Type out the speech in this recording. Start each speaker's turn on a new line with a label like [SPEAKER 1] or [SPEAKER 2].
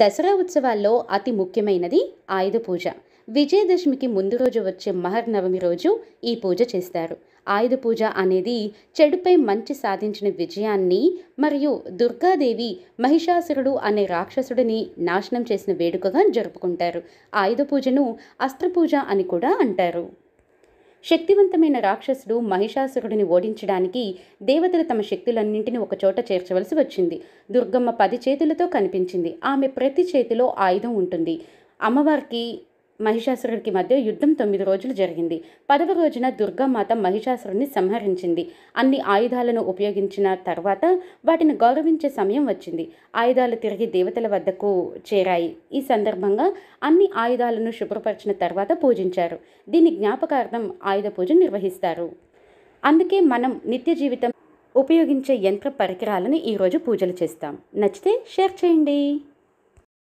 [SPEAKER 1] దసరా ఉత్సవాల్లో అతి ముఖ్యమైనది ఆయుధ పూజ విజయదశమికి ముందు రోజు వచ్చే మహర్నవమి రోజు ఈ పూజ చేస్తారు ఆయుధ పూజ అనేది చెడుపై మంచి సాధించిన విజయాన్ని మరియు దుర్గాదేవి మహిషాసురుడు అనే రాక్షసుడిని నాశనం చేసిన వేడుకగా జరుపుకుంటారు ఆయుధ పూజను అస్త్రపూజ అని కూడా అంటారు శక్తివంతమైన రాక్షసుడు మహిషాసురుడిని ఓడించడానికి దేవతలు తమ శక్తులన్నింటినీ ఒకచోట చేర్చవలసి వచ్చింది దుర్గమ్మ పది చేతులతో కనిపించింది ఆమె ప్రతి చేతిలో ఆయుధం ఉంటుంది అమ్మవారికి మహిషాసురుడికి మధ్య యుద్ధం తొమ్మిది రోజులు జరిగింది పదవ రోజున దుర్గామాత మహిషాసురుడిని సంహరించింది అన్ని ఆయుధాలను ఉపయోగించిన తర్వాత వాటిని గౌరవించే సమయం వచ్చింది ఆయుధాలు తిరిగి దేవతల వద్దకు చేరాయి ఈ సందర్భంగా అన్ని ఆయుధాలను శుభ్రపరిచిన తర్వాత పూజించారు దీని జ్ఞాపకార్థం ఆయుధ పూజ నిర్వహిస్తారు అందుకే మనం నిత్య జీవితం ఉపయోగించే యంత్ర పరికరాలను ఈరోజు పూజలు చేస్తాం నచ్చితే షేర్ చేయండి